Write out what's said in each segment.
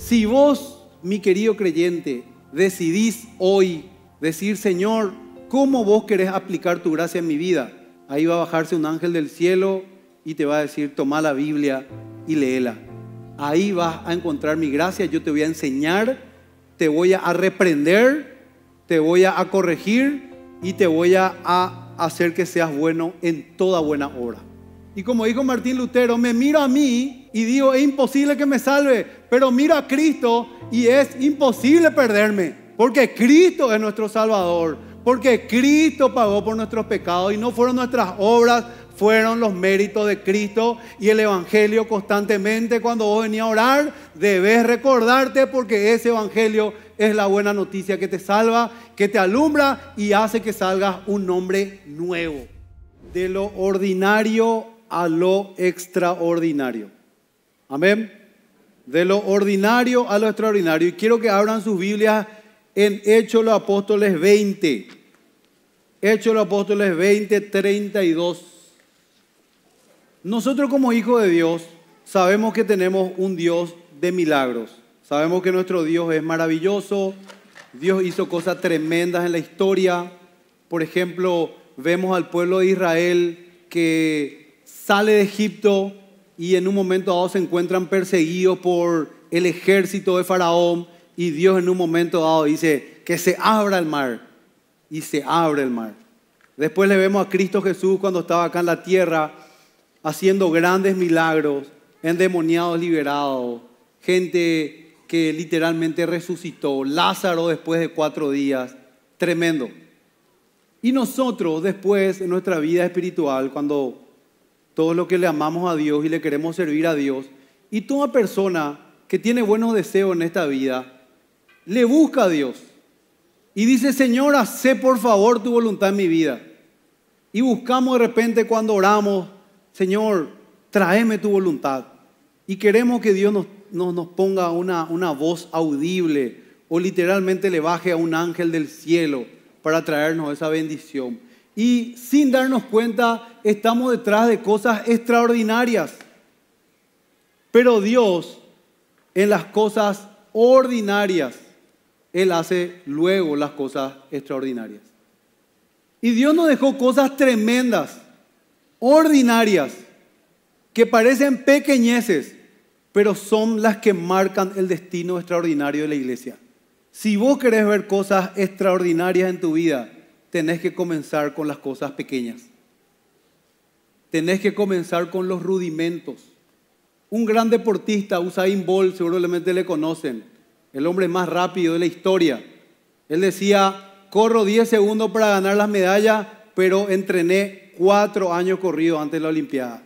Si vos, mi querido creyente, decidís hoy decir, Señor, ¿cómo vos querés aplicar tu gracia en mi vida? Ahí va a bajarse un ángel del cielo y te va a decir, toma la Biblia y léela. Ahí vas a encontrar mi gracia, yo te voy a enseñar, te voy a reprender, te voy a corregir y te voy a, hacer que seas bueno en toda buena obra. Y como dijo Martín Lutero, me miro a mí y digo, es imposible que me salve, pero miro a Cristo y es imposible perderme, porque Cristo es nuestro Salvador, porque Cristo pagó por nuestros pecados y no fueron nuestras obras, fueron los méritos de Cristo y el Evangelio constantemente. Cuando vos venís a orar, debes recordarte porque ese Evangelio es la buena noticia que te salva, que te alumbra y hace que salgas un hombre nuevo. De lo ordinario a lo extraordinario. Amén de lo ordinario a lo extraordinario. Y quiero que abran sus Biblias en Hechos los Apóstoles 20. Hechos los Apóstoles 20, 32. Nosotros como hijos de Dios sabemos que tenemos un Dios de milagros. Sabemos que nuestro Dios es maravilloso. Dios hizo cosas tremendas en la historia. Por ejemplo, vemos al pueblo de Israel que sale de Egipto y en un momento dado se encuentran perseguidos por el ejército de Faraón y Dios en un momento dado dice que se abra el mar y se abre el mar. Después le vemos a Cristo Jesús cuando estaba acá en la tierra haciendo grandes milagros, endemoniados liberados, gente que literalmente resucitó, Lázaro después de cuatro días, tremendo. Y nosotros después en nuestra vida espiritual, cuando todos los que le amamos a Dios y le queremos servir a Dios, y toda persona que tiene buenos deseos en esta vida, le busca a Dios y dice, Señor, sé por favor tu voluntad en mi vida. Y buscamos de repente cuando oramos, Señor, tráeme tu voluntad. Y queremos que Dios nos, ponga una, una voz audible o literalmente le baje a un ángel del cielo para traernos esa bendición y sin darnos cuenta estamos detrás de cosas extraordinarias. Pero Dios en las cosas ordinarias, Él hace luego las cosas extraordinarias. Y Dios nos dejó cosas tremendas, ordinarias, que parecen pequeñeces, pero son las que marcan el destino extraordinario de la iglesia. Si vos querés ver cosas extraordinarias en tu vida, tenés que comenzar con las cosas pequeñas. Tenés que comenzar con los rudimentos. Un gran deportista, Usain Bolt, seguramente le conocen, el hombre más rápido de la historia. Él decía, corro 10 segundos para ganar las medallas, pero entrené 4 años corrido antes de la Olimpiada.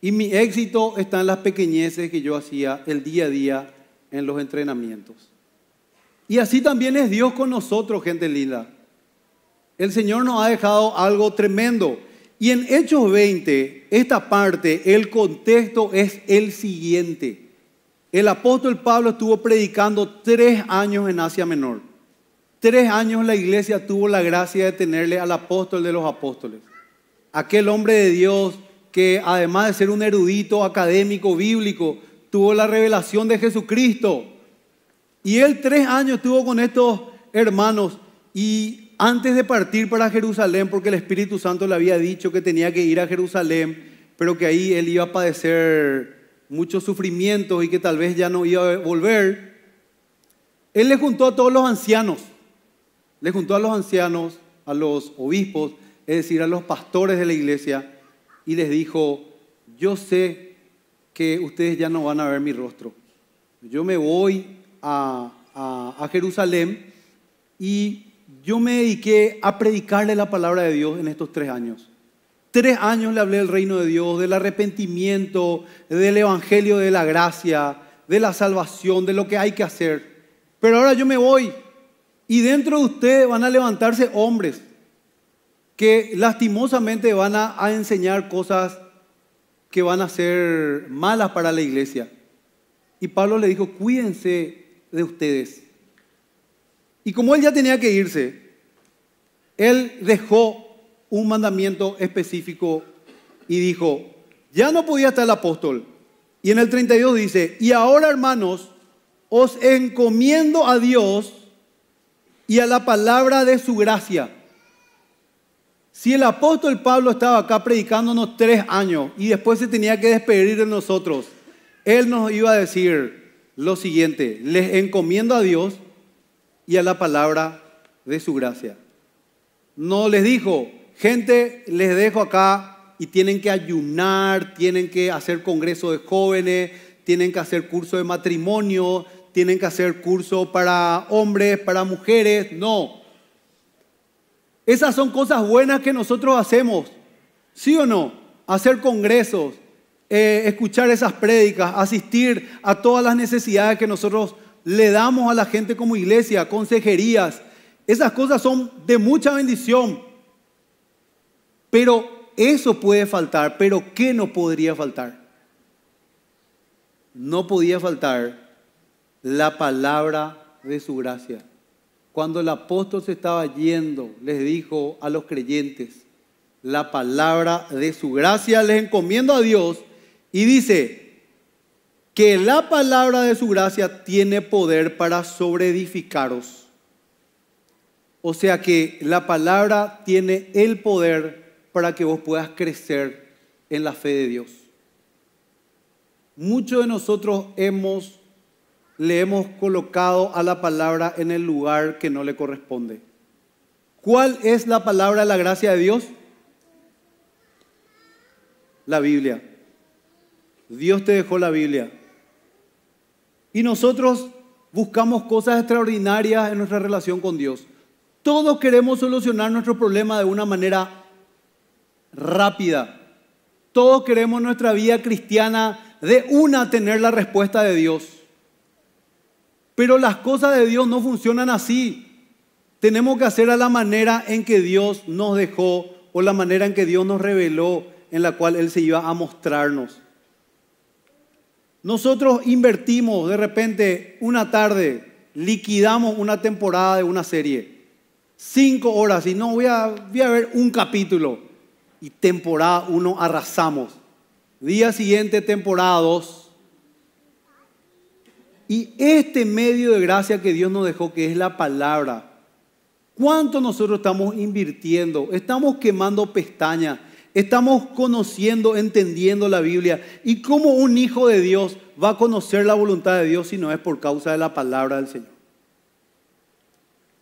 Y mi éxito está en las pequeñeces que yo hacía el día a día en los entrenamientos. Y así también es Dios con nosotros, gente linda. El Señor nos ha dejado algo tremendo. Y en Hechos 20, esta parte, el contexto es el siguiente. El apóstol Pablo estuvo predicando tres años en Asia Menor. Tres años la iglesia tuvo la gracia de tenerle al apóstol de los apóstoles. Aquel hombre de Dios que además de ser un erudito académico bíblico, tuvo la revelación de Jesucristo. Y él tres años estuvo con estos hermanos y antes de partir para Jerusalén, porque el Espíritu Santo le había dicho que tenía que ir a Jerusalén, pero que ahí él iba a padecer muchos sufrimientos y que tal vez ya no iba a volver, él le juntó a todos los ancianos, le juntó a los ancianos, a los obispos, es decir, a los pastores de la iglesia, y les dijo, yo sé que ustedes ya no van a ver mi rostro. Yo me voy a, Jerusalén y yo me dediqué a predicarle la palabra de Dios en estos tres años. Tres años le hablé del reino de Dios, del arrepentimiento, del evangelio de la gracia, de la salvación, de lo que hay que hacer. Pero ahora yo me voy y dentro de ustedes van a levantarse hombres que lastimosamente van a, enseñar cosas que van a ser malas para la iglesia. Y Pablo le dijo, cuídense de ustedes. Y como él ya tenía que irse, él dejó un mandamiento específico y dijo, ya no podía estar el apóstol. Y en el 32 dice, y ahora hermanos, os encomiendo a Dios y a la palabra de su gracia. Si el apóstol Pablo estaba acá predicándonos tres años y después se tenía que despedir de nosotros, él nos iba a decir lo siguiente, les encomiendo a Dios y a la palabra de su gracia. No les dijo, gente, les dejo acá y tienen que ayunar, tienen que hacer congreso de jóvenes, tienen que hacer curso de matrimonio, tienen que hacer curso para hombres, para mujeres. No. Esas son cosas buenas que nosotros hacemos. ¿Sí o no? Hacer congresos, eh, escuchar esas prédicas, asistir a todas las necesidades que nosotros le damos a la gente como iglesia, consejerías. Esas cosas son de mucha bendición. Pero eso puede faltar, pero ¿qué no podría faltar? No podía faltar la palabra de su gracia. Cuando el apóstol se estaba yendo, les dijo a los creyentes, la palabra de su gracia les encomiendo a Dios y dice, que la palabra de su gracia tiene poder para sobreedificaros. O sea que la palabra tiene el poder para que vos puedas crecer en la fe de Dios. Muchos de nosotros hemos, le hemos colocado a la palabra en el lugar que no le corresponde. ¿Cuál es la palabra de la gracia de Dios? La Biblia. Dios te dejó la Biblia. Y nosotros buscamos cosas extraordinarias en nuestra relación con Dios. Todos queremos solucionar nuestro problema de una manera rápida. Todos queremos nuestra vida cristiana de una tener la respuesta de Dios. Pero las cosas de Dios no funcionan así. Tenemos que hacer a la manera en que Dios nos dejó o la manera en que Dios nos reveló, en la cual Él se iba a mostrarnos. Nosotros invertimos de repente una tarde, liquidamos una temporada de una serie. Cinco horas y no voy a, ver un capítulo. Y temporada uno arrasamos. Día siguiente, temporada dos. Y este medio de gracia que Dios nos dejó, que es la palabra, ¿Cuánto nosotros estamos invirtiendo? Estamos quemando pestañas. Estamos conociendo, entendiendo la Biblia. ¿Y cómo un hijo de Dios va a conocer la voluntad de Dios si no es por causa de la palabra del Señor?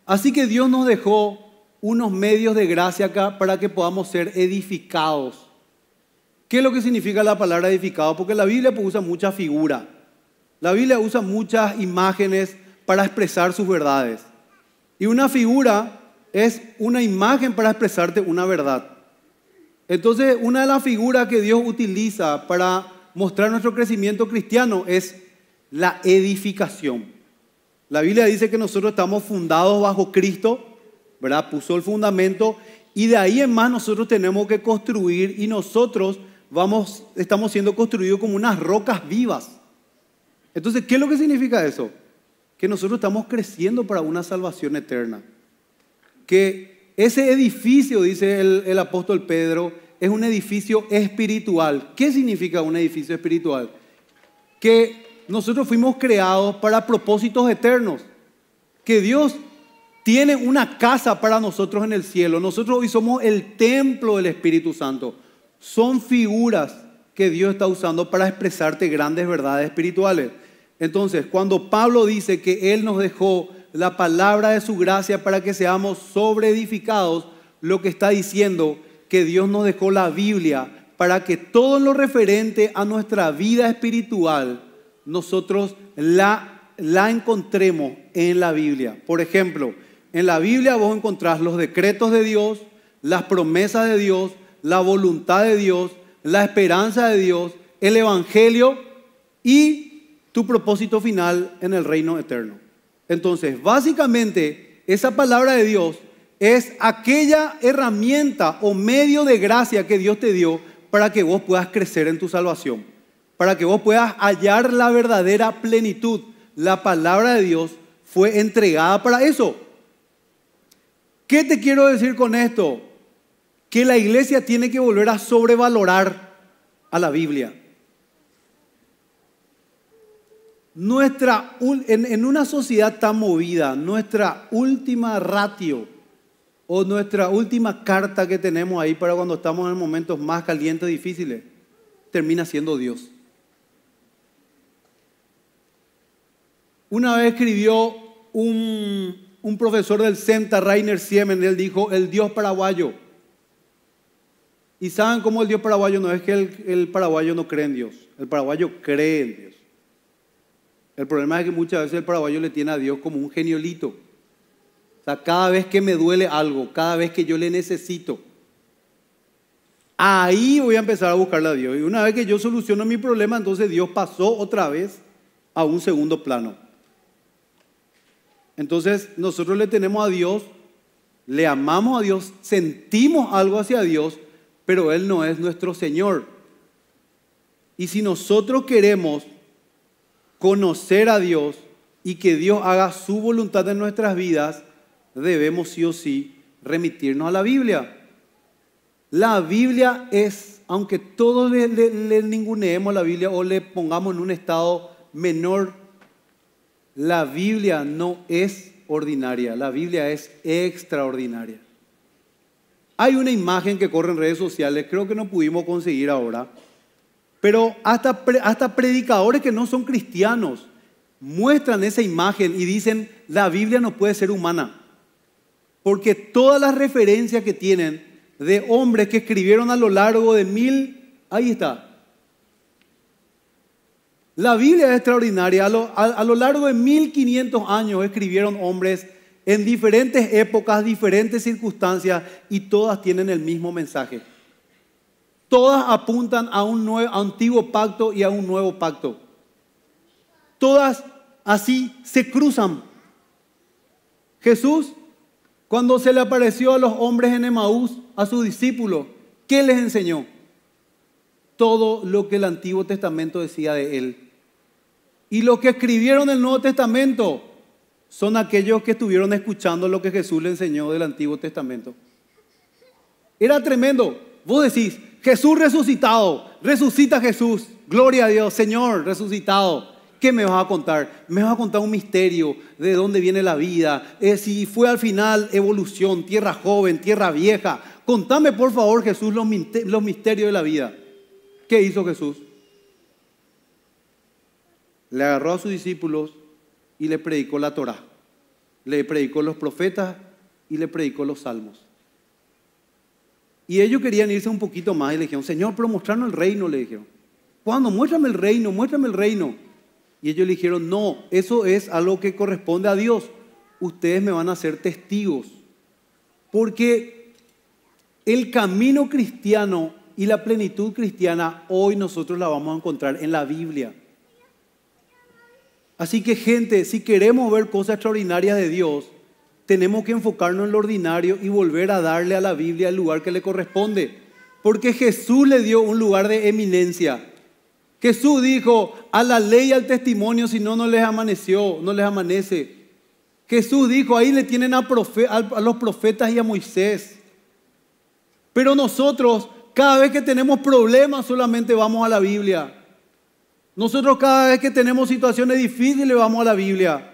Así que Dios nos dejó unos medios de gracia acá para que podamos ser edificados. ¿Qué es lo que significa la palabra edificado? Porque la Biblia pues, usa mucha figura. La Biblia usa muchas imágenes para expresar sus verdades. Y una figura es una imagen para expresarte una verdad. Entonces, una de las figuras que Dios utiliza para mostrar nuestro crecimiento cristiano es la edificación. La Biblia dice que nosotros estamos fundados bajo Cristo, ¿verdad? Puso el fundamento y de ahí en más nosotros tenemos que construir y nosotros vamos, estamos siendo construidos como unas rocas vivas. Entonces, ¿qué es lo que significa eso? Que nosotros estamos creciendo para una salvación eterna. Que ese edificio, dice el, apóstol Pedro, es un edificio espiritual. ¿Qué significa un edificio espiritual? Que nosotros fuimos creados para propósitos eternos. Que Dios tiene una casa para nosotros en el cielo. Nosotros hoy somos el templo del Espíritu Santo. Son figuras que Dios está usando para expresarte grandes verdades espirituales. Entonces, cuando Pablo dice que Él nos dejó la palabra de su gracia para que seamos sobreedificados, lo que está diciendo que Dios nos dejó la Biblia para que todo lo referente a nuestra vida espiritual, nosotros la, la encontremos en la Biblia. Por ejemplo, en la Biblia vos encontrás los decretos de Dios, las promesas de Dios, la voluntad de Dios, la esperanza de Dios, el Evangelio y tu propósito final en el reino eterno. Entonces, básicamente, esa palabra de Dios es aquella herramienta o medio de gracia que Dios te dio para que vos puedas crecer en tu salvación, para que vos puedas hallar la verdadera plenitud. La palabra de Dios fue entregada para eso. ¿Qué te quiero decir con esto? Que la iglesia tiene que volver a sobrevalorar a la Biblia. Nuestra, en, una sociedad tan movida, nuestra última ratio o nuestra última carta que tenemos ahí para cuando estamos en momentos más calientes, y difíciles, termina siendo Dios. Una vez escribió un, profesor del CENTA, Rainer Siemen, él dijo, el Dios paraguayo. ¿Y saben cómo el Dios paraguayo no es que el paraguayo no cree en Dios? El paraguayo cree en Dios. El problema es que muchas veces el paraguayo le tiene a Dios como un geniolito. O sea, cada vez que me duele algo, cada vez que yo le necesito, ahí voy a empezar a buscarle a Dios. Y una vez que yo soluciono mi problema, entonces Dios pasó otra vez a un segundo plano. Entonces nosotros le tenemos a Dios, le amamos a Dios, sentimos algo hacia Dios, pero Él no es nuestro Señor. Y si nosotros queremos conocer a Dios y que Dios haga su voluntad en nuestras vidas, debemos sí o sí remitirnos a la Biblia. La Biblia es, aunque todos le, le, la Biblia o le pongamos en un estado menor, la Biblia no es ordinaria, la Biblia es extraordinaria. Hay una imagen que corre en redes sociales, creo que no pudimos conseguir ahora, pero hasta, hasta predicadores que no son cristianos muestran esa imagen y dicen, la Biblia no puede ser humana. Porque todas las referencias que tienen de hombres que escribieron a lo largo de mil, ahí está, la Biblia es extraordinaria. A lo, a lo, largo de 1500 años escribieron hombres en diferentes épocas, diferentes circunstancias, y todas tienen el mismo mensaje. Todas apuntan a un nuevo, antiguo pacto y a un nuevo pacto. Todas así se cruzan. Jesús, cuando se le apareció a los hombres en Emaús, a sus discípulos, ¿qué les enseñó? Todo lo que el Antiguo Testamento decía de él. Y los que escribieron el Nuevo Testamento son aquellos que estuvieron escuchando lo que Jesús le enseñó del Antiguo Testamento. Era tremendo. Vos decís, Jesús resucitado, resucita Jesús, gloria a Dios, Señor resucitado. ¿Qué me vas a contar? Me vas a contar un misterio de dónde viene la vida, eh, si fue al final evolución, tierra joven, tierra vieja. Contame por favor Jesús los, los misterios de la vida. ¿Qué hizo Jesús? Le agarró a sus discípulos y le predicó la Torá, le predicó los profetas y le predicó los salmos. Y ellos querían irse un poquito más y le dijeron, Señor, pero mostrarnos el reino, le dijeron. ¿Cuándo? Muéstrame el reino, muéstrame el reino. Y ellos le dijeron, no, eso es a lo que corresponde a Dios. Ustedes me van a ser testigos. Porque el camino cristiano y la plenitud cristiana hoy nosotros la vamos a encontrar en la Biblia. Así que gente, si queremos ver cosas extraordinarias de Dios, tenemos que enfocarnos en lo ordinario y volver a darle a la Biblia el lugar que le corresponde. Porque Jesús le dio un lugar de eminencia. Jesús dijo, a la ley y al testimonio, si no, no les amaneció, no les amanece. Jesús dijo, ahí le tienen a, a, los profetas y a Moisés. Pero nosotros, cada vez que tenemos problemas, solamente vamos a la Biblia. Nosotros cada vez que tenemos situaciones difíciles, vamos a la Biblia.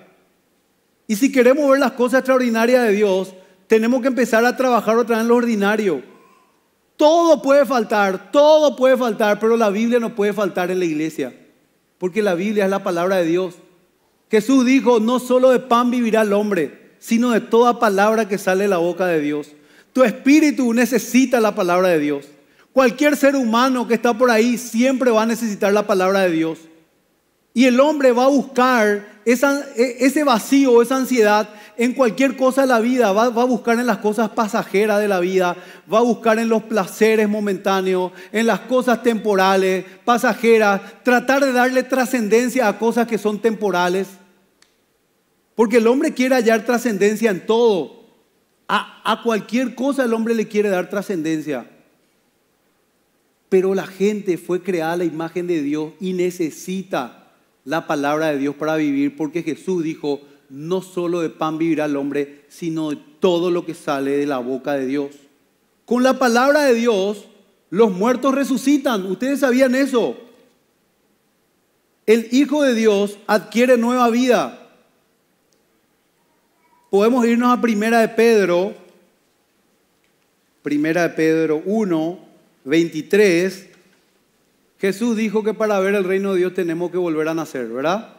Y si queremos ver las cosas extraordinarias de Dios, tenemos que empezar a trabajar otra vez en lo ordinario. Todo puede faltar, todo puede faltar, pero la Biblia no puede faltar en la iglesia, porque la Biblia es la palabra de Dios. Jesús dijo, no solo de pan vivirá el hombre, sino de toda palabra que sale de la boca de Dios. Tu espíritu necesita la palabra de Dios. Cualquier ser humano que está por ahí siempre va a necesitar la palabra de Dios. Y el hombre va a buscar e, ese vacío, esa ansiedad en cualquier cosa de la vida, va, a buscar en las cosas pasajeras de la vida, va a buscar en los placeres momentáneos, en las cosas temporales, pasajeras, tratar de darle trascendencia a cosas que son temporales. Porque el hombre quiere hallar trascendencia en todo. A, a cualquier cosa el hombre le quiere dar trascendencia. Pero la gente fue creada a la imagen de Dios y necesita la palabra de Dios para vivir, porque Jesús dijo, no solo de pan vivirá el hombre, sino de todo lo que sale de la boca de Dios. Con la palabra de Dios, los muertos resucitan. Ustedes sabían eso. El Hijo de Dios adquiere nueva vida. Podemos irnos a Primera de Pedro, Primera de Pedro 1, 23. Jesús dijo que para ver el reino de Dios tenemos que volver a nacer, ¿verdad?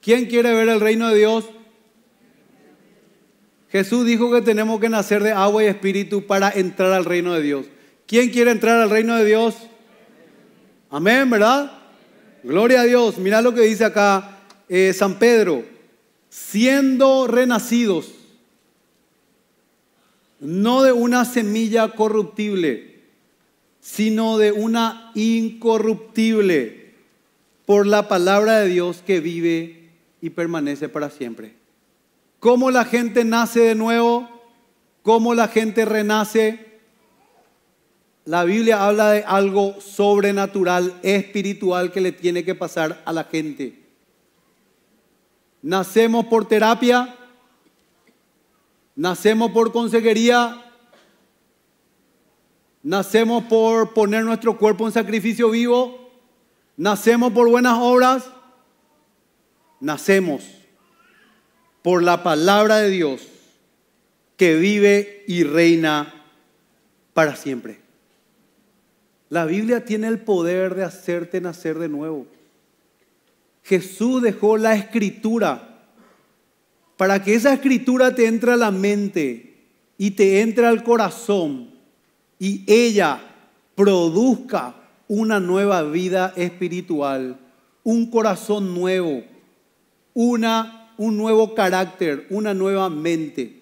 ¿Quién quiere ver el reino de Dios? Jesús dijo que tenemos que nacer de agua y espíritu para entrar al reino de Dios. ¿Quién quiere entrar al reino de Dios? Amén, ¿verdad? Gloria a Dios. Mira lo que dice acá eh, San Pedro. Siendo renacidos, no de una semilla corruptible sino de una incorruptible por la palabra de Dios que vive y permanece para siempre. ¿Cómo la gente nace de nuevo? ¿Cómo la gente renace? La Biblia habla de algo sobrenatural, espiritual que le tiene que pasar a la gente. Nacemos por terapia, nacemos por consejería, Nacemos por poner nuestro cuerpo en sacrificio vivo. Nacemos por buenas obras. Nacemos por la palabra de Dios que vive y reina para siempre. La Biblia tiene el poder de hacerte nacer de nuevo. Jesús dejó la escritura para que esa escritura te entre a la mente y te entre al corazón y ella produzca una nueva vida espiritual, un corazón nuevo, una, un nuevo carácter, una nueva mente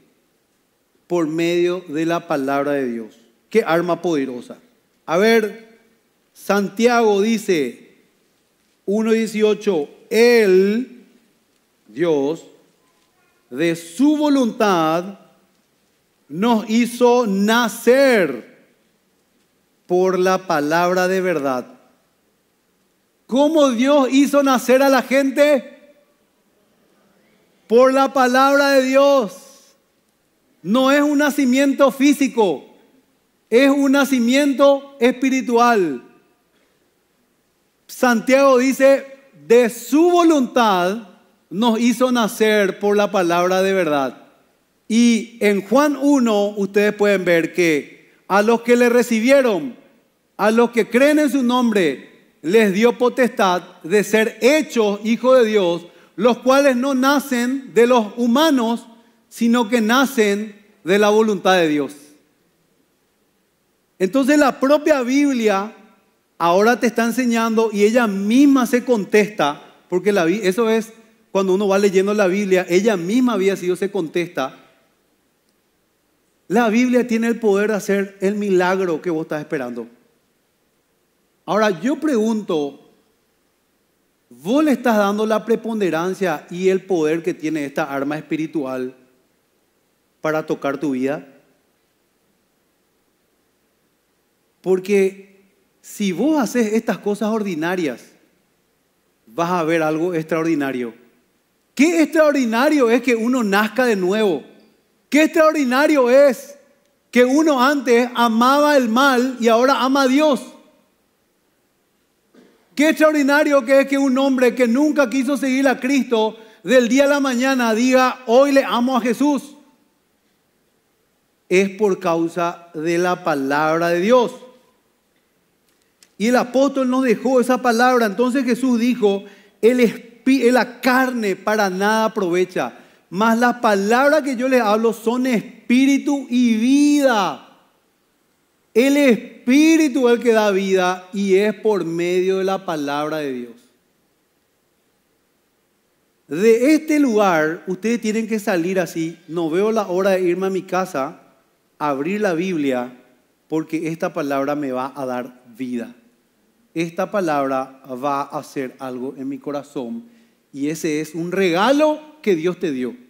por medio de la palabra de Dios. Qué arma poderosa. A ver, Santiago dice 1.18, Él, Dios, de su voluntad nos hizo nacer por la palabra de verdad. ¿Cómo Dios hizo nacer a la gente? Por la palabra de Dios. No es un nacimiento físico, es un nacimiento espiritual. Santiago dice, de su voluntad nos hizo nacer por la palabra de verdad. Y en Juan 1 ustedes pueden ver que a los que le recibieron, a los que creen en su nombre, les dio potestad de ser hechos hijos de Dios, los cuales no nacen de los humanos, sino que nacen de la voluntad de Dios. Entonces la propia Biblia ahora te está enseñando y ella misma se contesta, porque la, eso es cuando uno va leyendo la Biblia, ella misma había sido, se contesta la Biblia tiene el poder de hacer el milagro que vos estás esperando. Ahora yo pregunto, vos le estás dando la preponderancia y el poder que tiene esta arma espiritual para tocar tu vida. Porque si vos haces estas cosas ordinarias, vas a ver algo extraordinario. ¿Qué extraordinario es que uno nazca de nuevo? Qué extraordinario es que uno antes amaba el mal y ahora ama a Dios. Qué extraordinario que es que un hombre que nunca quiso seguir a Cristo del día a la mañana diga, hoy le amo a Jesús. Es por causa de la palabra de Dios. Y el apóstol nos dejó esa palabra. Entonces Jesús dijo, el la carne para nada aprovecha mas las palabras que yo les hablo son espíritu y vida. El espíritu es el que da vida y es por medio de la palabra de Dios. De este lugar ustedes tienen que salir así. No veo la hora de irme a mi casa, abrir la Biblia, porque esta palabra me va a dar vida. Esta palabra va a hacer algo en mi corazón y ese es un regalo que Dios te dio.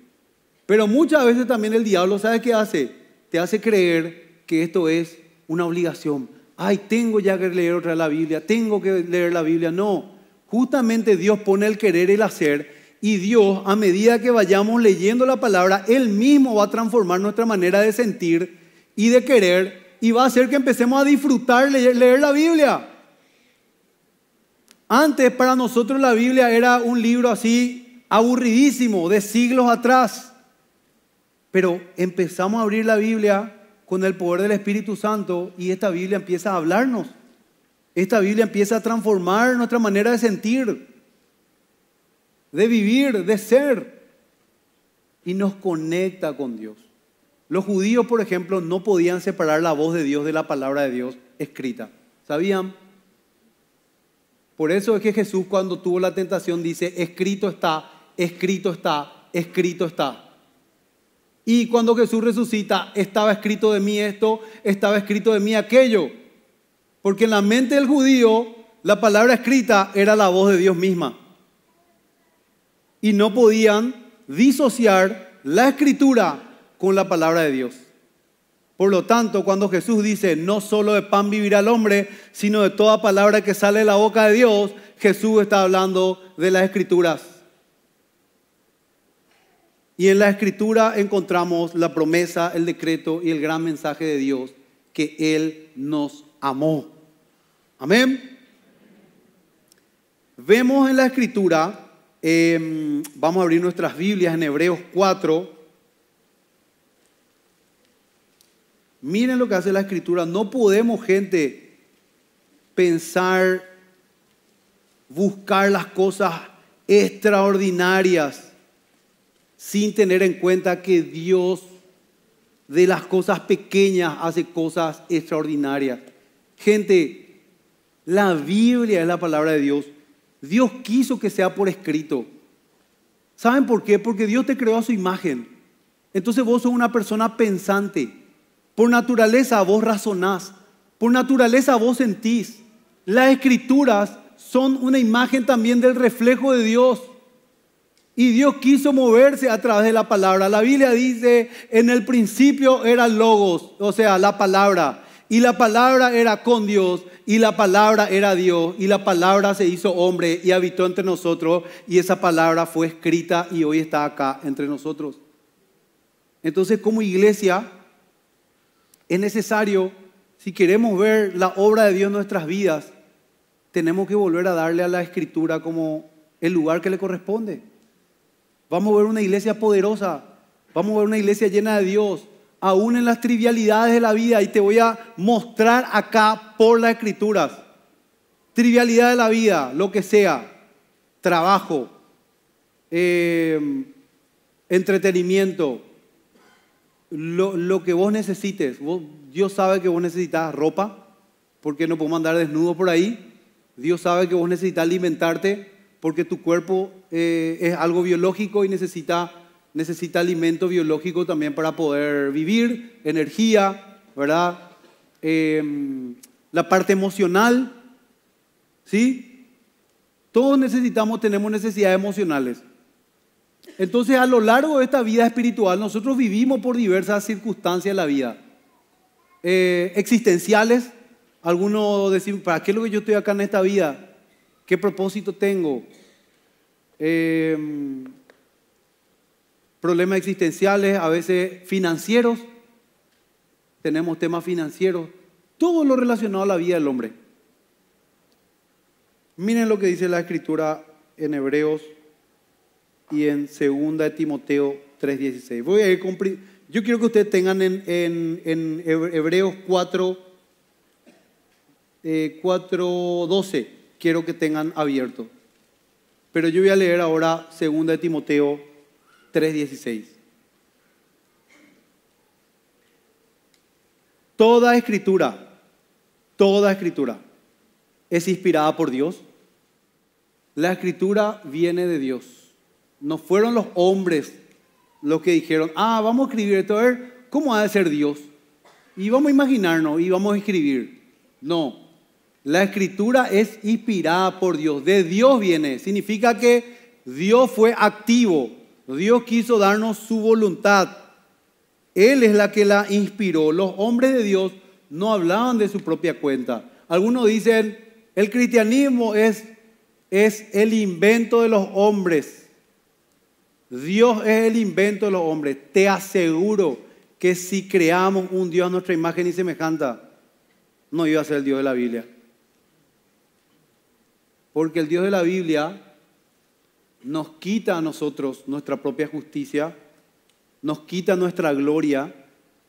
Pero muchas veces también el diablo, ¿sabe qué hace? Te hace creer que esto es una obligación. Ay, tengo ya que leer otra la Biblia, tengo que leer la Biblia. No, justamente Dios pone el querer y el hacer y Dios, a medida que vayamos leyendo la palabra, Él mismo va a transformar nuestra manera de sentir y de querer y va a hacer que empecemos a disfrutar leer la Biblia. Antes para nosotros la Biblia era un libro así aburridísimo de siglos atrás. Pero empezamos a abrir la Biblia con el poder del Espíritu Santo y esta Biblia empieza a hablarnos. Esta Biblia empieza a transformar nuestra manera de sentir, de vivir, de ser. Y nos conecta con Dios. Los judíos, por ejemplo, no podían separar la voz de Dios de la palabra de Dios escrita. ¿Sabían? Por eso es que Jesús cuando tuvo la tentación dice, escrito está, escrito está, escrito está. Y cuando Jesús resucita, estaba escrito de mí esto, estaba escrito de mí aquello. Porque en la mente del judío, la palabra escrita era la voz de Dios misma. Y no podían disociar la escritura con la palabra de Dios. Por lo tanto, cuando Jesús dice, no solo de pan vivirá el hombre, sino de toda palabra que sale de la boca de Dios, Jesús está hablando de las escrituras. Y en la escritura encontramos la promesa, el decreto y el gran mensaje de Dios que Él nos amó. Amén. Vemos en la escritura, em, vamos a abrir nuestras Biblias en Hebreos 4. Miren lo que hace la escritura. No podemos, gente, pensar, buscar las cosas extraordinarias sin tener en cuenta que Dios de las cosas pequeñas hace cosas extraordinarias. Gente, la Biblia es la palabra de Dios. Dios quiso que sea por escrito. ¿Saben por qué? Porque Dios te creó a su imagen. Entonces vos sos una persona pensante. Por naturaleza vos razonás. Por naturaleza vos sentís. Las escrituras son una imagen también del reflejo de Dios. Y Dios quiso moverse a través de la palabra. La Biblia dice, en el principio era logos, o sea, la palabra. Y la palabra era con Dios, y la palabra era Dios, y la palabra se hizo hombre y habitó entre nosotros, y esa palabra fue escrita y hoy está acá entre nosotros. Entonces, como iglesia, es necesario, si queremos ver la obra de Dios en nuestras vidas, tenemos que volver a darle a la escritura como el lugar que le corresponde. Vamos a ver una iglesia poderosa. Vamos a ver una iglesia llena de Dios. Aún en las trivialidades de la vida. Y te voy a mostrar acá por las escrituras. Trivialidad de la vida, lo que sea. Trabajo. Eh, entretenimiento. Lo, que vos necesites. Dios sabe que vos necesitas ropa. Porque no podemos andar desnudo por ahí. Dios sabe que vos necesitas alimentarte porque tu cuerpo eh, es algo biológico y necesita, necesita alimento biológico también para poder vivir, energía, ¿verdad? Em, la parte emocional, ¿sí? Todos necesitamos, tenemos necesidades emocionales. Entonces, a lo largo de esta vida espiritual, nosotros vivimos por diversas circunstancias de la vida. Eh, existenciales, algunos decimos, ¿para qué es lo que yo estoy acá en esta vida? ¿Qué propósito tengo? Em, problemas existenciales, a veces financieros. Tenemos temas financieros, todo lo relacionado a la vida del hombre. Miren lo que dice la escritura en Hebreos y en 2 Timoteo 3:16. Voy a ir yo quiero que ustedes tengan en, Hebreos 4.12, eh, quiero que tengan abierto. Pero yo voy a leer ahora 2 de Timoteo 3:16. Toda escritura, toda escritura es inspirada por Dios. La escritura viene de Dios. No fueron los hombres los que dijeron, ah, vamos a escribir esto, a ver cómo ha de ser Dios. Y vamos a imaginarnos y vamos a escribir. No, la escritura es inspirada por Dios, de Dios viene. Significa que Dios fue activo, Dios quiso darnos su voluntad. Él es la que la inspiró. Los hombres de Dios no hablaban de su propia cuenta. Algunos dicen, el cristianismo es, es el invento de los hombres. Dios es el invento de los hombres. Te aseguro que si creamos un Dios a nuestra imagen y semejanza, no iba a ser el Dios de la Biblia. Porque el Dios de la Biblia nos quita a nosotros nuestra propia justicia, nos quita nuestra gloria.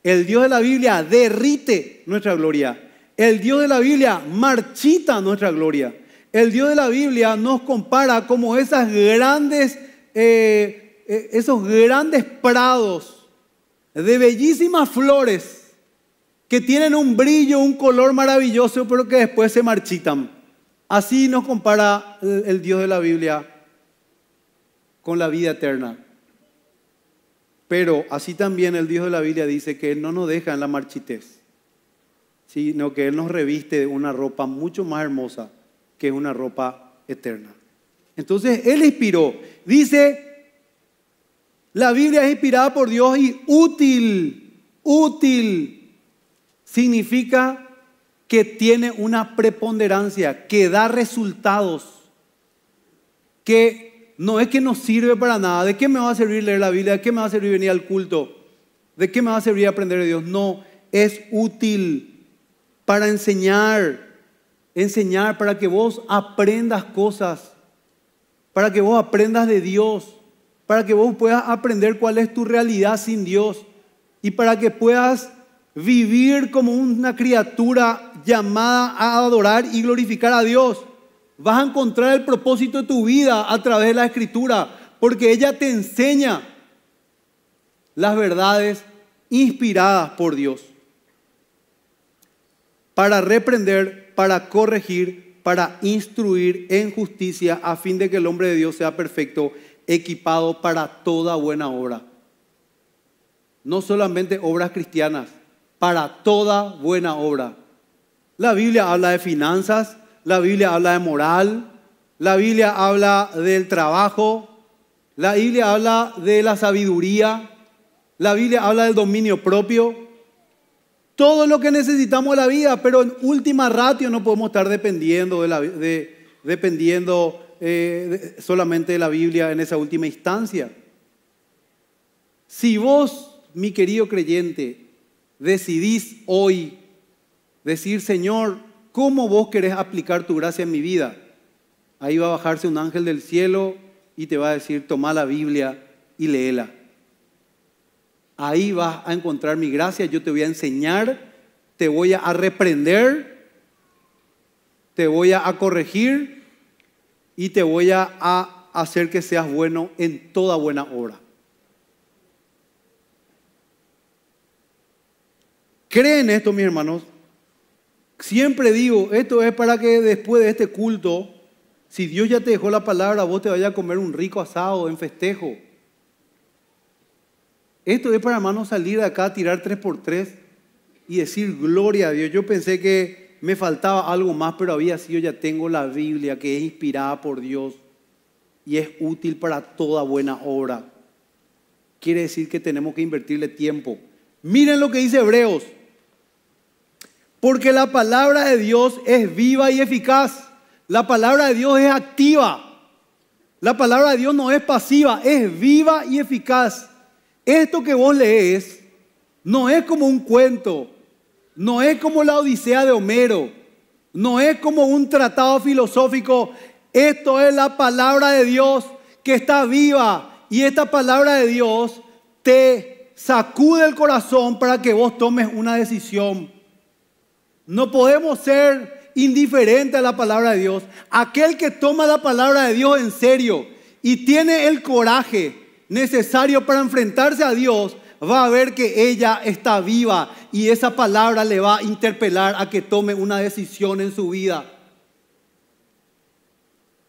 El Dios de la Biblia derrite nuestra gloria. El Dios de la Biblia marchita nuestra gloria. El Dios de la Biblia nos compara como esas grandes, eh, eh, esos grandes prados de bellísimas flores que tienen un brillo, un color maravilloso, pero que después se marchitan. Así nos compara el, Dios de la Biblia con la vida eterna. Pero así también el Dios de la Biblia dice que Él no nos deja en la marchitez, sino que Él nos reviste de una ropa mucho más hermosa, que es una ropa eterna. Entonces Él inspiró. Dice, la Biblia es inspirada por Dios y útil, útil, significa que tiene una preponderancia, que da resultados, que no es que no sirve para nada, ¿de qué me va a servir leer la Biblia? ¿De qué me va a servir venir al culto? ¿De qué me va a servir aprender de Dios? No, es útil para enseñar, enseñar para que vos aprendas cosas, para que vos aprendas de Dios, para que vos puedas aprender cuál es tu realidad sin Dios y para que puedas vivir como una criatura llamada a adorar y glorificar a Dios. Vas a encontrar el propósito de tu vida a través de la escritura, porque ella te enseña las verdades inspiradas por Dios para reprender, para corregir, para instruir en justicia, a fin de que el hombre de Dios sea perfecto, equipado para toda buena obra. No solamente obras cristianas, para toda buena obra. La Biblia habla de finanzas, la Biblia habla de moral, la Biblia habla del trabajo, la Biblia habla de la sabiduría, la Biblia habla del dominio propio. Todo lo que necesitamos en la vida, pero en última ratio no podemos estar dependiendo, de dependiendo eh, solamente de la Biblia en esa última instancia. Si vos, mi querido creyente, decidís hoy decir, Señor, ¿cómo vos querés aplicar tu gracia en mi vida? Ahí va a bajarse un ángel del cielo y te va a decir, toma la Biblia y léela. Ahí vas a encontrar mi gracia, yo te voy a enseñar, te voy a reprender, te voy a corregir y te voy a hacer que seas bueno en toda buena obra. ¿Creen esto, mis hermanos? Siempre digo, esto es para que después de este culto, si Dios ya te dejó la palabra, vos te vayas a comer un rico asado en festejo. Esto es para no salir de acá, tirar tres por tres y decir gloria a Dios. Yo pensé que me faltaba algo más, pero había sido, ya tengo la Biblia que es inspirada por Dios y es útil para toda buena obra. Quiere decir que tenemos que invertirle tiempo. Miren lo que dice Hebreos porque la palabra de Dios es viva y eficaz. La palabra de Dios es activa. La palabra de Dios no es pasiva, es viva y eficaz. Esto que vos lees no es como un cuento, no es como la Odisea de Homero, no es como un tratado filosófico. Esto es la palabra de Dios que está viva y esta palabra de Dios te sacude el corazón para que vos tomes una decisión no podemos ser indiferentes a la palabra de Dios. Aquel que toma la palabra de Dios en serio y tiene el coraje necesario para enfrentarse a Dios, va a ver que ella está viva y esa palabra le va a interpelar a que tome una decisión en su vida.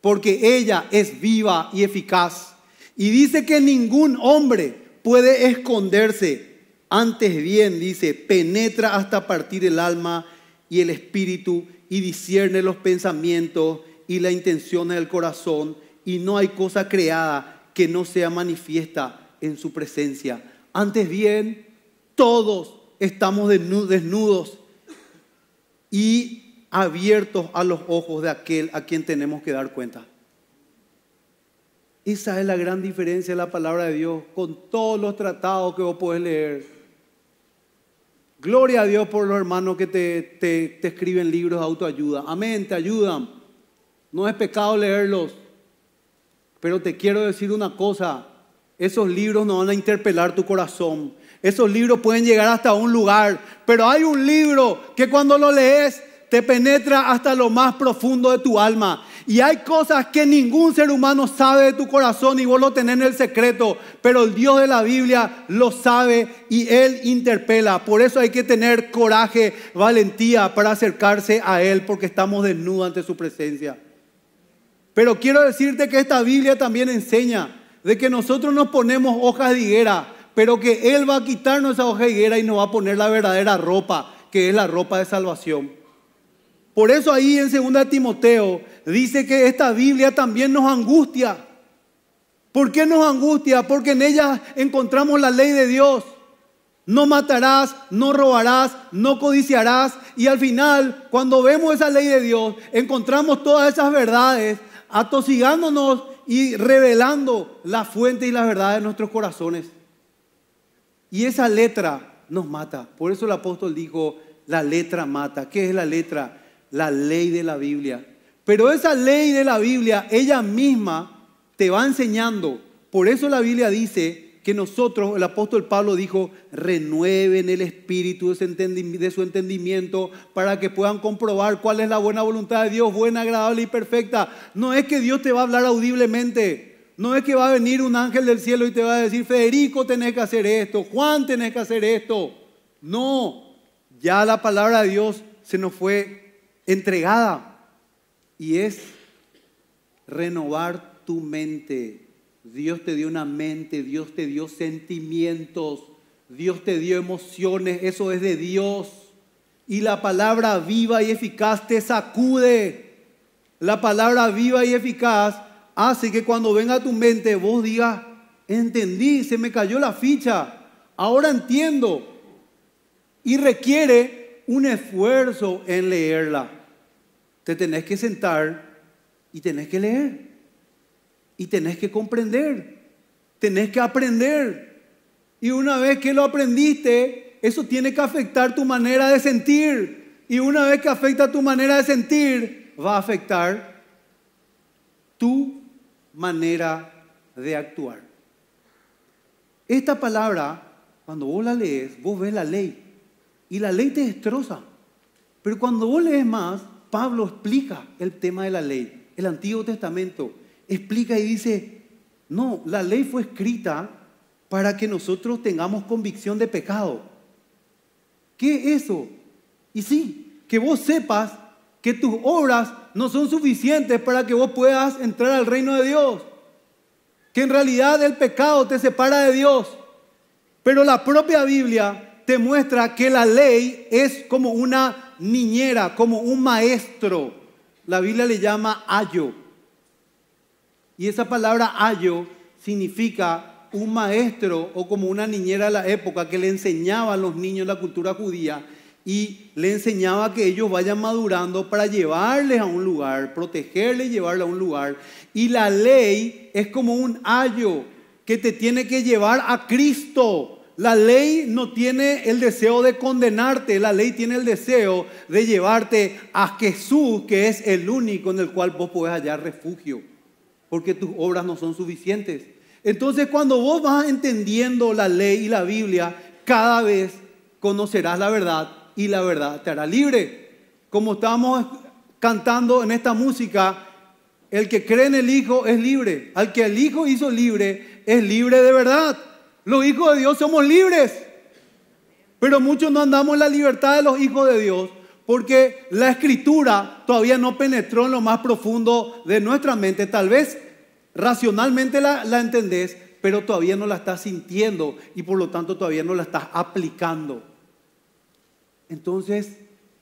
Porque ella es viva y eficaz. Y dice que ningún hombre puede esconderse. Antes bien, dice, penetra hasta partir el alma y el espíritu y discierne los pensamientos y la intención del corazón y no hay cosa creada que no sea manifiesta en su presencia. Antes bien, todos estamos desnudos y abiertos a los ojos de aquel a quien tenemos que dar cuenta. Esa es la gran diferencia de la palabra de Dios con todos los tratados que vos podés leer Gloria a Dios por los hermanos que te, escriben libros de autoayuda. Amén, te ayudan. No es pecado leerlos. Pero te quiero decir una cosa. Esos libros no van a interpelar tu corazón. Esos libros pueden llegar hasta un lugar. Pero hay un libro que cuando lo lees te penetra hasta lo más profundo de tu alma. Y hay cosas que ningún ser humano sabe de tu corazón y vos lo tenés en el secreto, pero el Dios de la Biblia lo sabe y Él interpela. Por eso hay que tener coraje, valentía para acercarse a Él, porque estamos desnudos ante su presencia. Pero quiero decirte que esta Biblia también enseña de que nosotros nos ponemos hojas de higuera, pero que Él va a quitarnos esa hoja de higuera y nos va a poner la verdadera ropa, que es la ropa de salvación. Por eso ahí en 2 Timoteo dice que esta Biblia también nos angustia. ¿Por qué nos angustia? Porque en ella encontramos la ley de Dios. No matarás, no robarás, no codiciarás. Y al final, cuando vemos esa ley de Dios, encontramos todas esas verdades atosigándonos y revelando la fuente y la verdad de nuestros corazones. Y esa letra nos mata. Por eso el apóstol dijo, la letra mata. ¿Qué es la letra? La ley de la Biblia. Pero esa ley de la Biblia, ella misma te va enseñando. Por eso la Biblia dice que nosotros, el apóstol Pablo dijo, renueven el espíritu de su entendimiento para que puedan comprobar cuál es la buena voluntad de Dios, buena, agradable y perfecta. No es que Dios te va a hablar audiblemente. No es que va a venir un ángel del cielo y te va a decir, Federico, tenés que hacer esto, Juan, tenés que hacer esto. No, ya la palabra de Dios se nos fue entregada. Y es renovar tu mente. Dios te dio una mente, Dios te dio sentimientos, Dios te dio emociones, eso es de Dios. Y la palabra viva y eficaz te sacude. La palabra viva y eficaz hace que cuando venga a tu mente vos digas, entendí, se me cayó la ficha, ahora entiendo. Y requiere un esfuerzo en leerla te tenés que sentar y tenés que leer. Y tenés que comprender. Tenés que aprender. Y una vez que lo aprendiste, eso tiene que afectar tu manera de sentir. Y una vez que afecta tu manera de sentir, va a afectar tu manera de actuar. Esta palabra, cuando vos la lees, vos ves la ley. Y la ley te destroza. Pero cuando vos lees más, Pablo explica el tema de la ley. El Antiguo Testamento explica y dice, no, la ley fue escrita para que nosotros tengamos convicción de pecado. ¿Qué es eso? Y sí, que vos sepas que tus obras no son suficientes para que vos puedas entrar al reino de Dios. Que en realidad el pecado te separa de Dios. Pero la propia Biblia te muestra que la ley es como una niñera, como un maestro. La Biblia le llama ayo. Y esa palabra ayo significa un maestro o como una niñera de la época que le enseñaba a los niños la cultura judía y le enseñaba que ellos vayan madurando para llevarles a un lugar, protegerles y llevarles a un lugar. Y la ley es como un ayo que te tiene que llevar a Cristo. La ley no tiene el deseo de condenarte, la ley tiene el deseo de llevarte a Jesús, que es el único en el cual vos podés hallar refugio, porque tus obras no son suficientes. Entonces cuando vos vas entendiendo la ley y la Biblia, cada vez conocerás la verdad y la verdad te hará libre. Como estamos cantando en esta música, el que cree en el Hijo es libre. Al que el Hijo hizo libre, es libre de verdad. Los hijos de Dios somos libres. Pero muchos no andamos en la libertad de los hijos de Dios porque la escritura todavía no penetró en lo más profundo de nuestra mente. Tal vez racionalmente la, la entendés, pero todavía no la estás sintiendo y por lo tanto todavía no la estás aplicando. Entonces,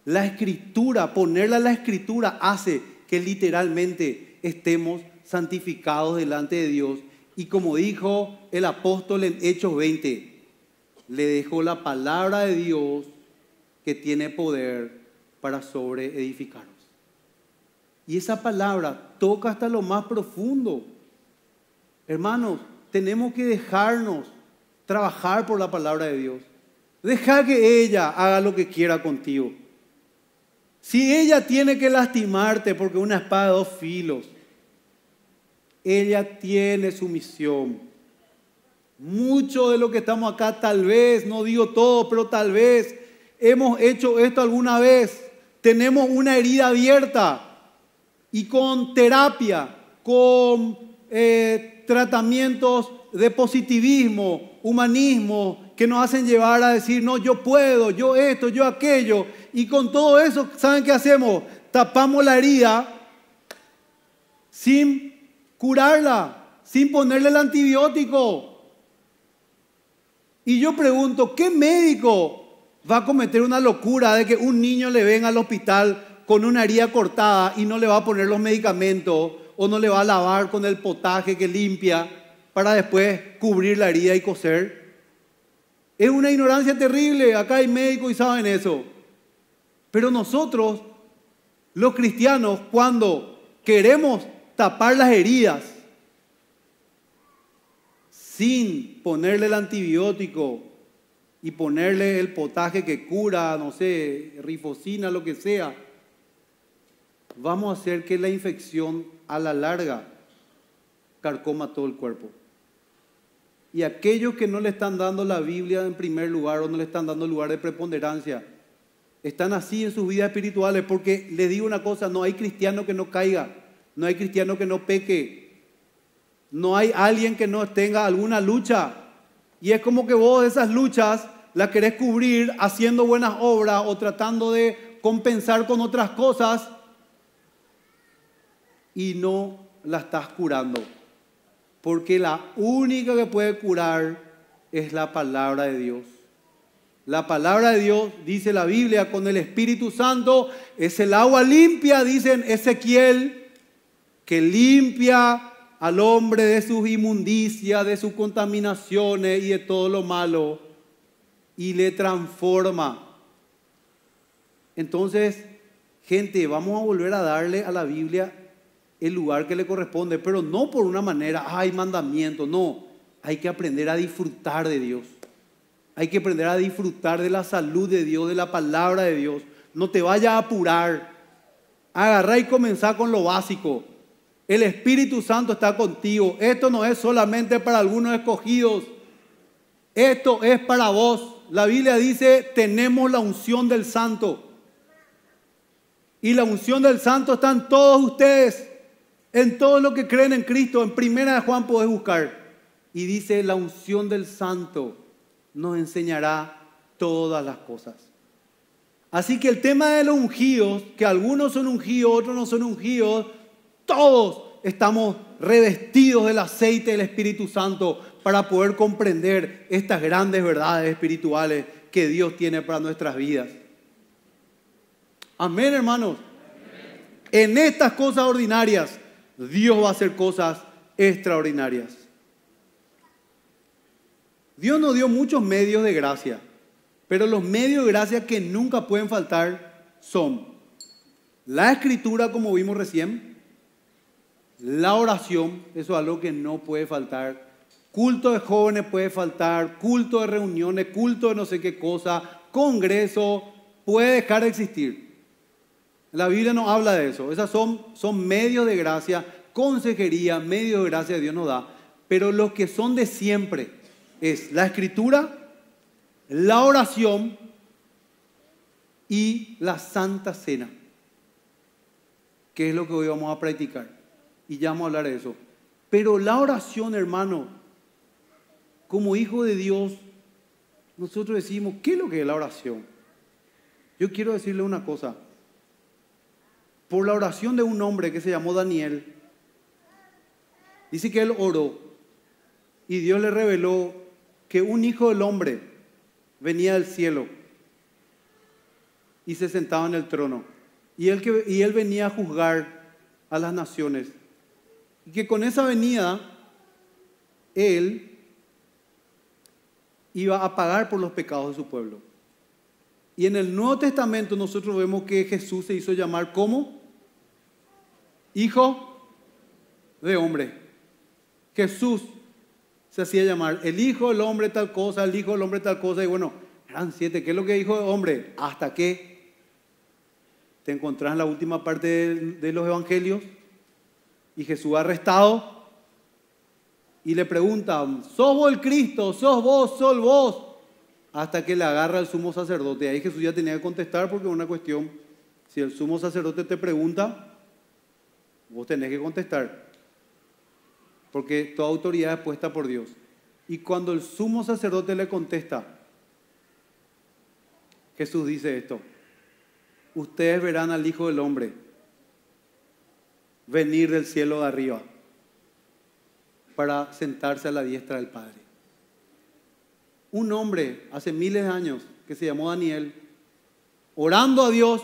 la escritura, ponerla en la escritura hace que literalmente estemos santificados delante de Dios y como dijo el apóstol en Hechos 20, le dejó la palabra de Dios que tiene poder para sobreedificarnos. Y esa palabra toca hasta lo más profundo. Hermanos, tenemos que dejarnos trabajar por la palabra de Dios. Deja que ella haga lo que quiera contigo. Si ella tiene que lastimarte porque una espada de dos filos, ella tiene su misión. Mucho de lo que estamos acá, tal vez, no digo todo, pero tal vez hemos hecho esto alguna vez. Tenemos una herida abierta y con terapia, con eh, tratamientos de positivismo, humanismo, que nos hacen llevar a decir, no, yo puedo, yo esto, yo aquello. Y con todo eso, ¿saben qué hacemos? Tapamos la herida sin curarla sin ponerle el antibiótico. Y yo pregunto, ¿qué médico va a cometer una locura de que un niño le venga al hospital con una herida cortada y no le va a poner los medicamentos o no le va a lavar con el potaje que limpia para después cubrir la herida y coser? Es una ignorancia terrible, acá hay médicos y saben eso. Pero nosotros, los cristianos, cuando queremos tapar las heridas sin ponerle el antibiótico y ponerle el potaje que cura, no sé, rifocina, lo que sea, vamos a hacer que la infección a la larga carcoma todo el cuerpo. Y aquellos que no le están dando la Biblia en primer lugar o no le están dando lugar de preponderancia, están así en sus vidas espirituales porque les digo una cosa, no hay cristiano que no caiga. No hay cristiano que no peque. No hay alguien que no tenga alguna lucha. Y es como que vos esas luchas las querés cubrir haciendo buenas obras o tratando de compensar con otras cosas y no la estás curando. Porque la única que puede curar es la palabra de Dios. La palabra de Dios, dice la Biblia, con el Espíritu Santo, es el agua limpia, dicen Ezequiel que limpia al hombre de sus inmundicias, de sus contaminaciones y de todo lo malo, y le transforma. Entonces, gente, vamos a volver a darle a la Biblia el lugar que le corresponde, pero no por una manera, hay mandamiento, no, hay que aprender a disfrutar de Dios. Hay que aprender a disfrutar de la salud de Dios, de la palabra de Dios. No te vayas a apurar. Agarra y comenzá con lo básico el Espíritu Santo está contigo. Esto no es solamente para algunos escogidos. Esto es para vos. La Biblia dice, tenemos la unción del Santo. Y la unción del Santo está en todos ustedes, en todos los que creen en Cristo. En primera de Juan podés buscar. Y dice, la unción del Santo nos enseñará todas las cosas. Así que el tema de los ungidos, que algunos son ungidos, otros no son ungidos, todos estamos revestidos del aceite del Espíritu Santo para poder comprender estas grandes verdades espirituales que Dios tiene para nuestras vidas. Amén, hermanos. En estas cosas ordinarias, Dios va a hacer cosas extraordinarias. Dios nos dio muchos medios de gracia, pero los medios de gracia que nunca pueden faltar son la escritura, como vimos recién, la oración, eso es algo que no puede faltar. Culto de jóvenes puede faltar, culto de reuniones, culto de no sé qué cosa, congreso, puede dejar de existir. La Biblia no habla de eso. Esas son, son medios de gracia, consejería, medios de gracia Dios nos da. Pero lo que son de siempre es la escritura, la oración y la santa cena. ¿Qué es lo que hoy vamos a practicar? Y ya a hablar de eso. Pero la oración, hermano, como hijo de Dios, nosotros decimos, ¿qué es lo que es la oración? Yo quiero decirle una cosa. Por la oración de un hombre que se llamó Daniel, dice que él oró y Dios le reveló que un hijo del hombre venía del cielo y se sentaba en el trono. Y él, y él venía a juzgar a las naciones. Y que con esa venida, Él iba a pagar por los pecados de su pueblo. Y en el Nuevo Testamento nosotros vemos que Jesús se hizo llamar como Hijo de hombre. Jesús se hacía llamar el Hijo del hombre tal cosa, el Hijo del hombre tal cosa. Y bueno, eran siete. ¿Qué es lo que dijo el hombre? Hasta que te encontrás en la última parte de los evangelios y Jesús arrestado y le preguntan, ¿sos vos el Cristo? ¿Sos vos? ¿Sos vos? Hasta que le agarra el sumo sacerdote. Ahí Jesús ya tenía que contestar porque es una cuestión. Si el sumo sacerdote te pregunta, vos tenés que contestar. Porque toda autoridad es puesta por Dios. Y cuando el sumo sacerdote le contesta, Jesús dice esto, ustedes verán al Hijo del Hombre venir del cielo de arriba para sentarse a la diestra del Padre. Un hombre hace miles de años que se llamó Daniel, orando a Dios,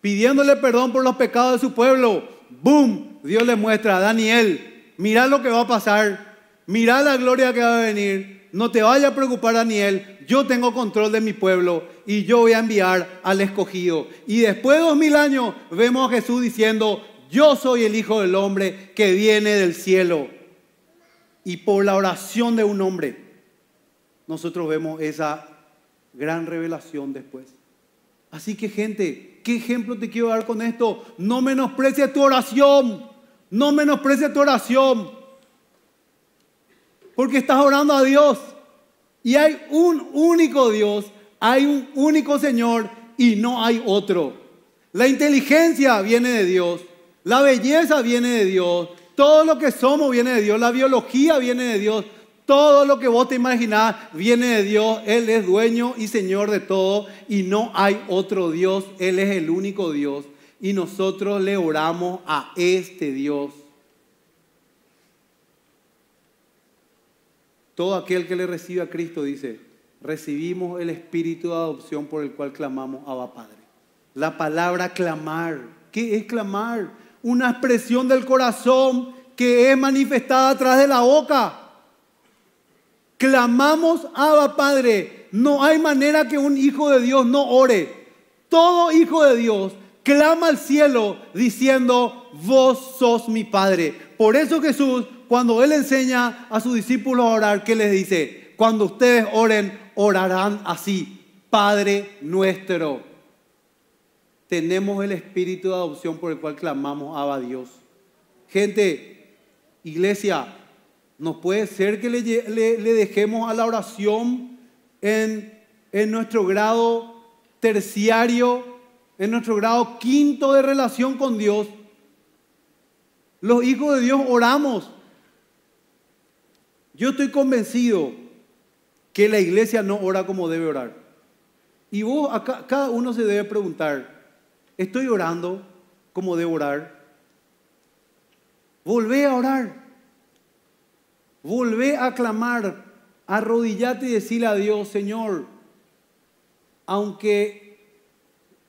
pidiéndole perdón por los pecados de su pueblo. ¡Boom! Dios le muestra a Daniel, mira lo que va a pasar, mira la gloria que va a venir. No te vaya a preocupar, Daniel. Yo tengo control de mi pueblo y yo voy a enviar al escogido. Y después de dos mil años vemos a Jesús diciendo, yo soy el Hijo del Hombre que viene del cielo. Y por la oración de un hombre, nosotros vemos esa gran revelación después. Así que gente, ¿qué ejemplo te quiero dar con esto? No menosprecies tu oración. No menosprecies tu oración. Porque estás orando a Dios. Y hay un único Dios, hay un único Señor y no hay otro. La inteligencia viene de Dios. La belleza viene de Dios, todo lo que somos viene de Dios, la biología viene de Dios, todo lo que vos te imaginás viene de Dios. Él es dueño y señor de todo y no hay otro Dios. Él es el único Dios. Y nosotros le oramos a este Dios. Todo aquel que le recibe a Cristo dice, recibimos el espíritu de adopción por el cual clamamos a Padre. La palabra clamar. ¿Qué es clamar? una expresión del corazón que es manifestada atrás de la boca. Clamamos, Abba Padre, no hay manera que un hijo de Dios no ore. Todo hijo de Dios clama al cielo diciendo, vos sos mi Padre. Por eso Jesús, cuando Él enseña a sus discípulos a orar, ¿qué les dice? Cuando ustedes oren, orarán así, Padre nuestro tenemos el espíritu de adopción por el cual clamamos a Dios. Gente, iglesia, ¿nos puede ser que le, dejemos a la oración en, en nuestro grado terciario, en nuestro grado quinto de relación con Dios. Los hijos de Dios oramos. Yo estoy convencido que la iglesia no ora como debe orar. Y vos, acá, cada uno se debe preguntar, Estoy orando como de orar. Volvé a orar. Volvé a clamar. Arrodillate y decirle a Dios, Señor, aunque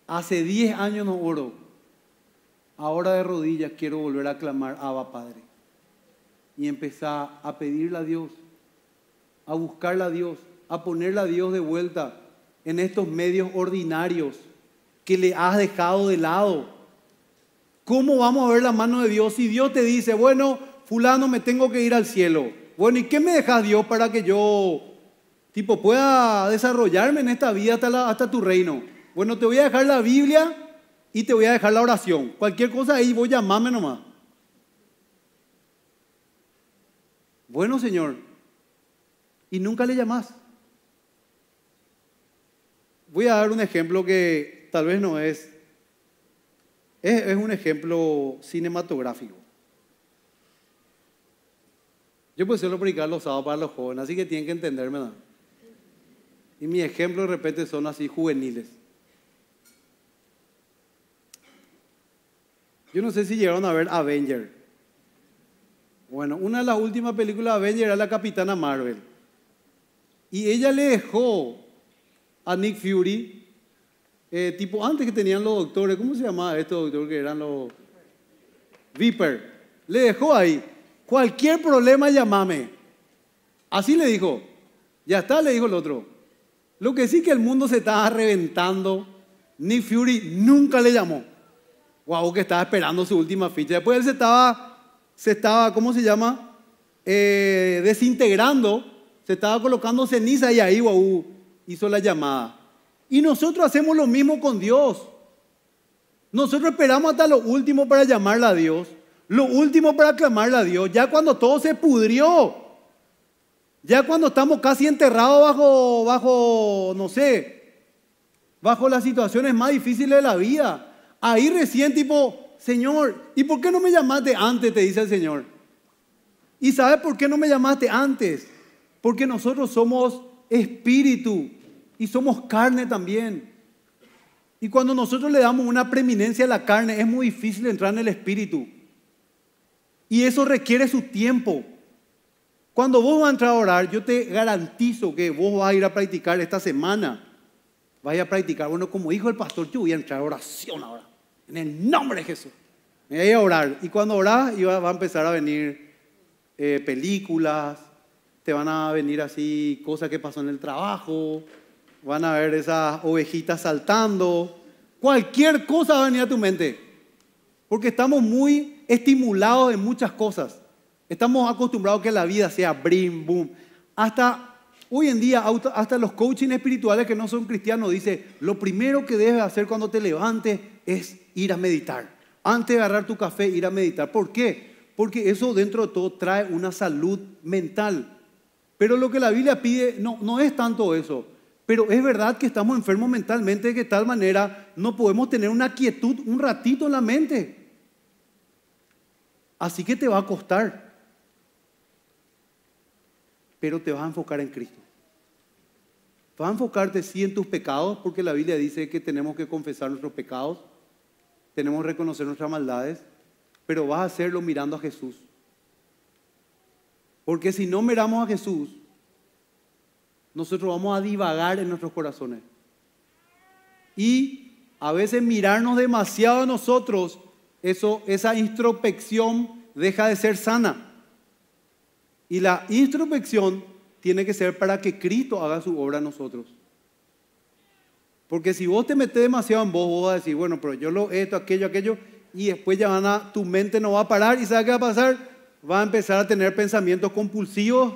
hace 10 años no oro, ahora de rodillas quiero volver a clamar, Abba Padre. Y empezar a pedirle a Dios, a buscarle a Dios, a ponerle a Dios de vuelta en estos medios ordinarios que le has dejado de lado. ¿Cómo vamos a ver la mano de Dios si Dios te dice, bueno, fulano, me tengo que ir al cielo? Bueno, ¿y qué me deja Dios para que yo, tipo, pueda desarrollarme en esta vida hasta, hasta tu reino? Bueno, te voy a dejar la Biblia y te voy a dejar la oración. Cualquier cosa ahí, voy a llamarme nomás. Bueno, Señor, y nunca le llamás. Voy a dar un ejemplo que tal vez no es, es, un ejemplo cinematográfico. Yo pues suelo predicar los sábados para los jóvenes, así que tienen que entenderme. Y mis ejemplos de repente son así juveniles. Yo no sé si llegaron a ver Avenger. Bueno, una de las últimas películas de Avenger era la Capitana Marvel. Y ella le dejó a Nick Fury eh, tipo, antes que tenían los doctores, ¿cómo se llamaba estos doctor que eran los... Viper. Le dejó ahí. Cualquier problema, llamame. Así le dijo. Ya está, le dijo el otro. Lo que sí que el mundo se estaba reventando. Nick Fury nunca le llamó. Wow, que estaba esperando su última ficha. Después él se estaba, se estaba, ¿cómo se llama? Eh, desintegrando. Se estaba colocando ceniza y ahí Wow hizo la llamada. Y nosotros hacemos lo mismo con Dios. Nosotros esperamos hasta lo último para llamarle a Dios, lo último para clamarle a Dios, ya cuando todo se pudrió, ya cuando estamos casi enterrados bajo, bajo, no sé, bajo las situaciones más difíciles de la vida. Ahí recién tipo, Señor, ¿y por qué no me llamaste antes? Te dice el Señor. ¿Y sabes por qué no me llamaste antes? Porque nosotros somos espíritu y somos carne también. Y cuando nosotros le damos una preeminencia a la carne, es muy difícil entrar en el espíritu. Y eso requiere su tiempo. Cuando vos vas a entrar a orar, yo te garantizo que vos vas a ir a practicar esta semana. Vas a, practicar. Bueno, como dijo el pastor, yo voy a entrar a oración ahora. En el nombre de Jesús. Me voy a orar. Y cuando orás, va a empezar a venir eh, películas, te van a venir así cosas que pasó en el trabajo, van a ver esas ovejitas saltando, cualquier cosa va a venir a tu mente, porque estamos muy estimulados en muchas cosas. Estamos acostumbrados a que la vida sea brim, boom. Hasta hoy en día, hasta los coaching espirituales que no son cristianos dicen, lo primero que debes hacer cuando te levantes es ir a meditar. Antes de agarrar tu café, ir a meditar. ¿Por qué? Porque eso dentro de todo trae una salud mental. Pero lo que la Biblia pide no, no es tanto eso. Pero es verdad que estamos enfermos mentalmente de que tal manera no podemos tener una quietud un ratito en la mente. Así que te va a costar. Pero te vas a enfocar en Cristo. Vas a enfocarte sí en tus pecados, porque la Biblia dice que tenemos que confesar nuestros pecados, tenemos que reconocer nuestras maldades, pero vas a hacerlo mirando a Jesús. Porque si no miramos a Jesús, nosotros vamos a divagar en nuestros corazones. Y a veces mirarnos demasiado a nosotros, eso, esa introspección deja de ser sana. Y la introspección tiene que ser para que Cristo haga su obra a nosotros. Porque si vos te metes demasiado en vos, vos vas a decir, bueno, pero yo lo, esto, aquello, aquello, y después ya van a, tu mente no va a parar y ¿sabes qué va a pasar? Va a empezar a tener pensamientos compulsivos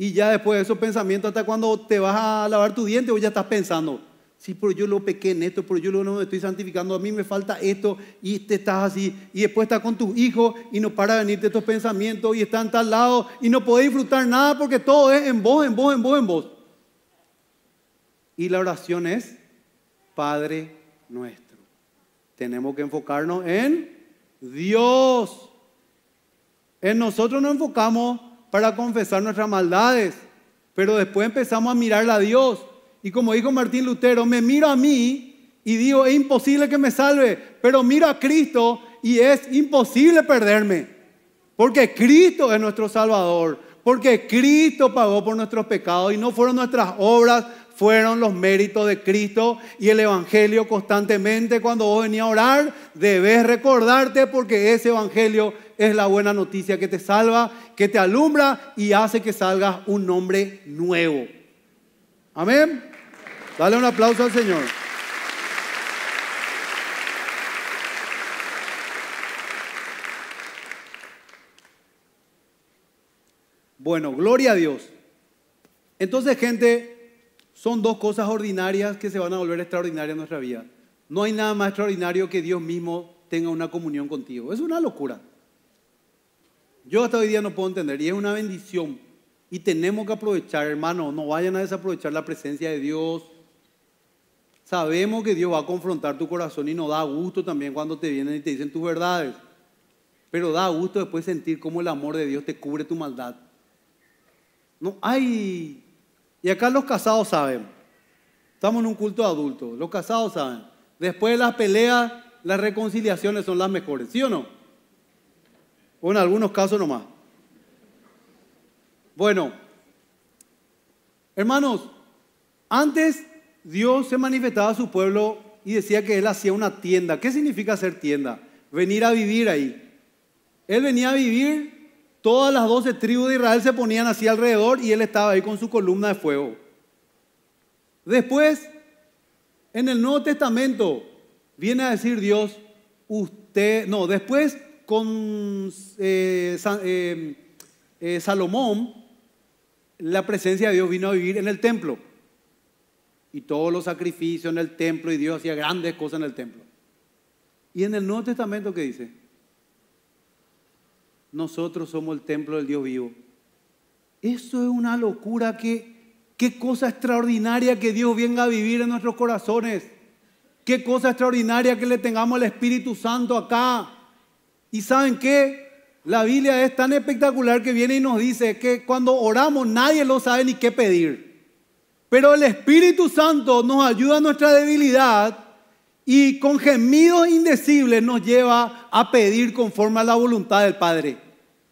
y ya después de esos pensamientos, hasta cuando te vas a lavar tu diente, vos ya estás pensando, sí, pero yo lo pequé en esto, pero yo lo, no me estoy santificando, a mí me falta esto, y te estás así, y después estás con tus hijos, y no para de venirte estos pensamientos, y están tal lado, y no podés disfrutar nada porque todo es en vos, en vos, en vos, en vos. Y la oración es, Padre nuestro. Tenemos que enfocarnos en Dios. En nosotros nos enfocamos para confesar nuestras maldades, pero después empezamos a mirar a Dios. Y como dijo Martín Lutero, me miro a mí y digo, es imposible que me salve, pero miro a Cristo y es imposible perderme, porque Cristo es nuestro Salvador, porque Cristo pagó por nuestros pecados y no fueron nuestras obras, fueron los méritos de Cristo y el Evangelio constantemente cuando vos venís a orar, debes recordarte porque ese Evangelio es la buena noticia que te salva, que te alumbra y hace que salgas un nombre nuevo. Amén. Dale un aplauso al Señor. Bueno, gloria a Dios. Entonces, gente, son dos cosas ordinarias que se van a volver extraordinarias en nuestra vida. No hay nada más extraordinario que Dios mismo tenga una comunión contigo. Es una locura. Yo hasta hoy día no puedo entender y es una bendición. Y tenemos que aprovechar, hermano, no vayan a desaprovechar la presencia de Dios. Sabemos que Dios va a confrontar tu corazón y nos da gusto también cuando te vienen y te dicen tus verdades. Pero da gusto después sentir cómo el amor de Dios te cubre tu maldad. No hay. Y acá los casados saben. Estamos en un culto adulto. Los casados saben. Después de las peleas, las reconciliaciones son las mejores. ¿Sí o no? O en algunos casos nomás. Bueno, hermanos, antes Dios se manifestaba a su pueblo y decía que Él hacía una tienda. ¿Qué significa hacer tienda? Venir a vivir ahí. Él venía a vivir, todas las doce tribus de Israel se ponían así alrededor y Él estaba ahí con su columna de fuego. Después, en el Nuevo Testamento, viene a decir Dios, usted, no, después con eh, eh, eh, Salomón, la presencia de Dios vino a vivir en el templo. Y todos los sacrificios en el templo, y Dios hacía grandes cosas en el templo. ¿Y en el Nuevo Testamento qué dice? Nosotros somos el templo del Dios vivo. Eso es una locura que... Qué cosa extraordinaria que Dios venga a vivir en nuestros corazones. Qué cosa extraordinaria que le tengamos al Espíritu Santo acá y saben qué? La Biblia es tan espectacular que viene y nos dice que cuando oramos nadie lo sabe ni qué pedir. Pero el Espíritu Santo nos ayuda a nuestra debilidad y con gemidos indecibles nos lleva a pedir conforme a la voluntad del Padre.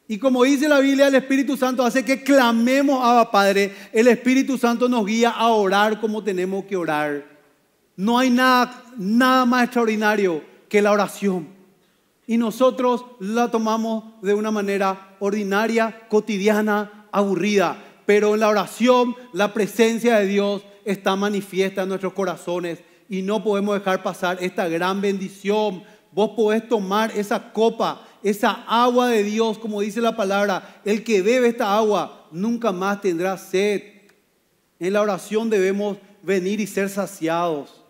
Y como dice la Biblia, el Espíritu Santo hace que clamemos a Padre. El Espíritu Santo nos guía a orar como tenemos que orar. No hay nada, nada más extraordinario que la oración y nosotros la tomamos de una manera ordinaria, cotidiana, aburrida. Pero en la oración la presencia de Dios está manifiesta en nuestros corazones y no podemos dejar pasar esta gran bendición. Vos podés tomar esa copa, esa agua de Dios, como dice la palabra. El que bebe esta agua nunca más tendrá sed. En la oración debemos venir y ser saciados,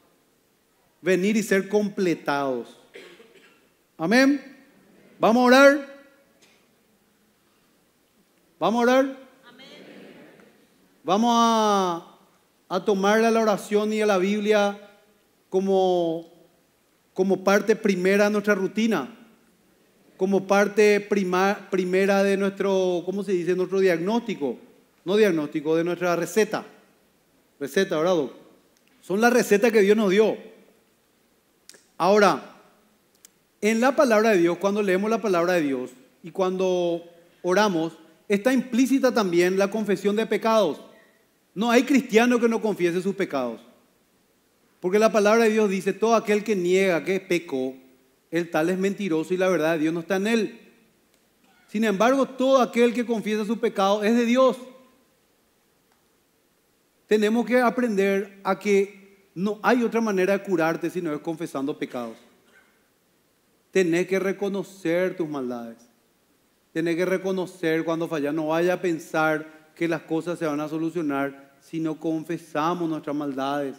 venir y ser completados. Amén. Vamos a orar. Vamos a orar. Vamos a, a tomar la oración y a la Biblia como, como parte primera de nuestra rutina, como parte prima, primera de nuestro, ¿cómo se dice? Nuestro diagnóstico. No diagnóstico, de nuestra receta. Receta, orado. Son las recetas que Dios nos dio. Ahora, en la palabra de Dios, cuando leemos la palabra de Dios y cuando oramos, está implícita también la confesión de pecados. No hay cristiano que no confiese sus pecados. Porque la palabra de Dios dice, todo aquel que niega que pecó, el tal es mentiroso y la verdad de Dios no está en él. Sin embargo, todo aquel que confiesa su pecado es de Dios. Tenemos que aprender a que no hay otra manera de curarte si no es confesando pecados tenés que reconocer tus maldades. Tenés que reconocer cuando fallas. No vaya a pensar que las cosas se van a solucionar si no confesamos nuestras maldades.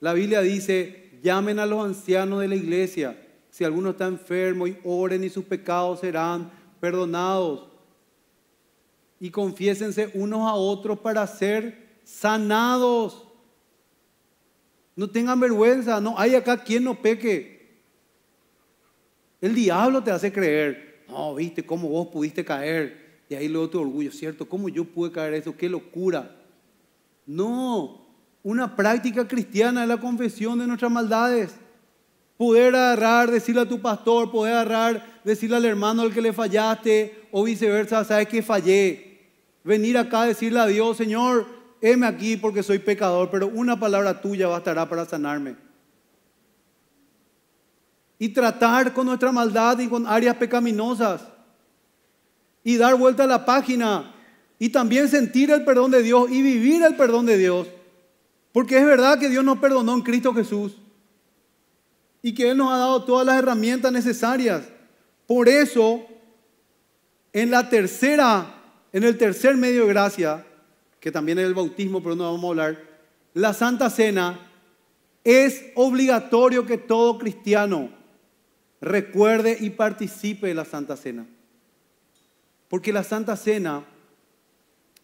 La Biblia dice, llamen a los ancianos de la iglesia. Si alguno está enfermo y oren y sus pecados serán perdonados. Y confiésense unos a otros para ser sanados. No tengan vergüenza, no hay acá quien no peque. El diablo te hace creer, no, viste cómo vos pudiste caer. Y ahí luego tu orgullo, ¿cierto? ¿Cómo yo pude caer eso? ¡Qué locura! No, una práctica cristiana es la confesión de nuestras maldades. Poder agarrar, decirle a tu pastor, poder agarrar, decirle al hermano al que le fallaste, o viceversa, sabes que fallé. Venir acá a decirle a Dios, Señor, heme aquí porque soy pecador, pero una palabra tuya bastará para sanarme y tratar con nuestra maldad y con áreas pecaminosas y dar vuelta a la página y también sentir el perdón de Dios y vivir el perdón de Dios. Porque es verdad que Dios nos perdonó en Cristo Jesús y que Él nos ha dado todas las herramientas necesarias. Por eso, en la tercera, en el tercer medio de gracia, que también es el bautismo, pero no vamos a hablar, la Santa Cena es obligatorio que todo cristiano recuerde y participe de la Santa Cena. Porque la Santa Cena,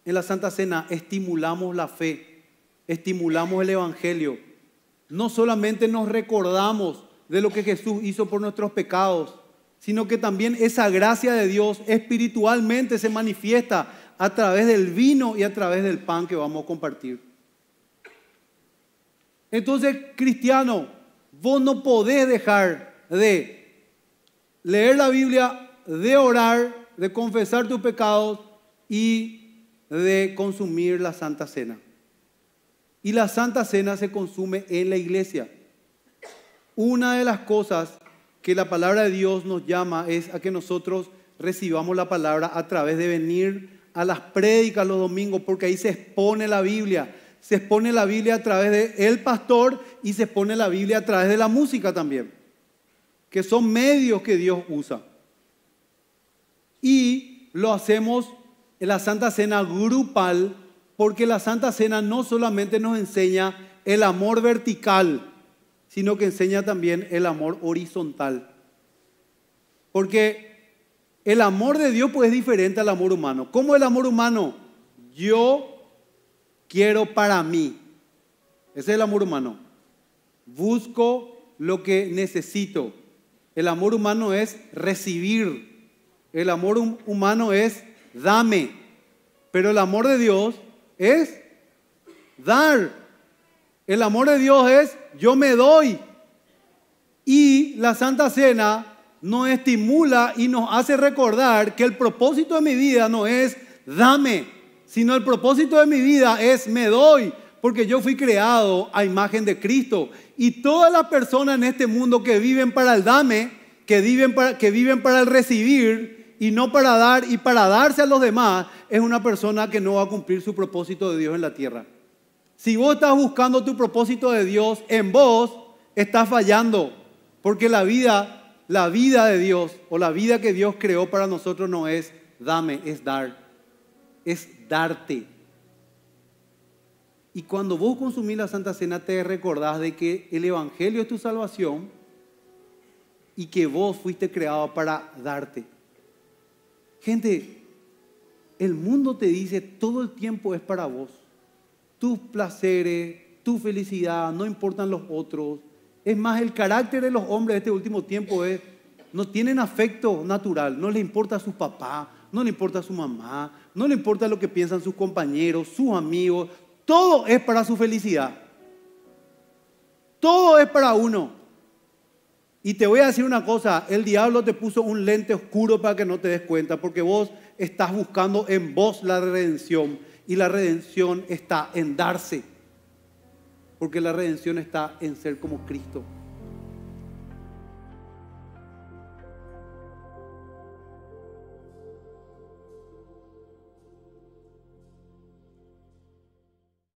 en la Santa Cena estimulamos la fe, estimulamos el Evangelio. No solamente nos recordamos de lo que Jesús hizo por nuestros pecados, sino que también esa gracia de Dios espiritualmente se manifiesta a través del vino y a través del pan que vamos a compartir. Entonces, cristiano, vos no podés dejar de leer la Biblia, de orar, de confesar tus pecados y de consumir la Santa Cena. Y la Santa Cena se consume en la iglesia. Una de las cosas que la palabra de Dios nos llama es a que nosotros recibamos la palabra a través de venir a las prédicas los domingos, porque ahí se expone la Biblia. Se expone la Biblia a través del el pastor y se expone la Biblia a través de la música también que son medios que Dios usa. Y lo hacemos en la Santa Cena grupal, porque la Santa Cena no solamente nos enseña el amor vertical, sino que enseña también el amor horizontal. Porque el amor de Dios pues, es diferente al amor humano. ¿Cómo el amor humano? Yo quiero para mí. Ese es el amor humano. Busco lo que necesito. El amor humano es recibir. El amor humano es dame. Pero el amor de Dios es dar. El amor de Dios es yo me doy. Y la Santa Cena nos estimula y nos hace recordar que el propósito de mi vida no es dame, sino el propósito de mi vida es me doy, porque yo fui creado a imagen de Cristo y todas las personas en este mundo que viven para el dame, que viven para, que viven para el recibir y no para dar y para darse a los demás, es una persona que no va a cumplir su propósito de Dios en la tierra. Si vos estás buscando tu propósito de Dios en vos, estás fallando, porque la vida, la vida de Dios o la vida que Dios creó para nosotros no es dame, es dar, es darte y cuando vos consumís la Santa Cena te recordás de que el Evangelio es tu salvación y que vos fuiste creado para darte. Gente, el mundo te dice todo el tiempo es para vos. Tus placeres, tu felicidad, no importan los otros. Es más, el carácter de los hombres de este último tiempo es, no tienen afecto natural, no les importa a su papá, no le importa a su mamá, no le importa lo que piensan sus compañeros, sus amigos, todo es para su felicidad. Todo es para uno. Y te voy a decir una cosa, el diablo te puso un lente oscuro para que no te des cuenta, porque vos estás buscando en vos la redención y la redención está en darse, porque la redención está en ser como Cristo.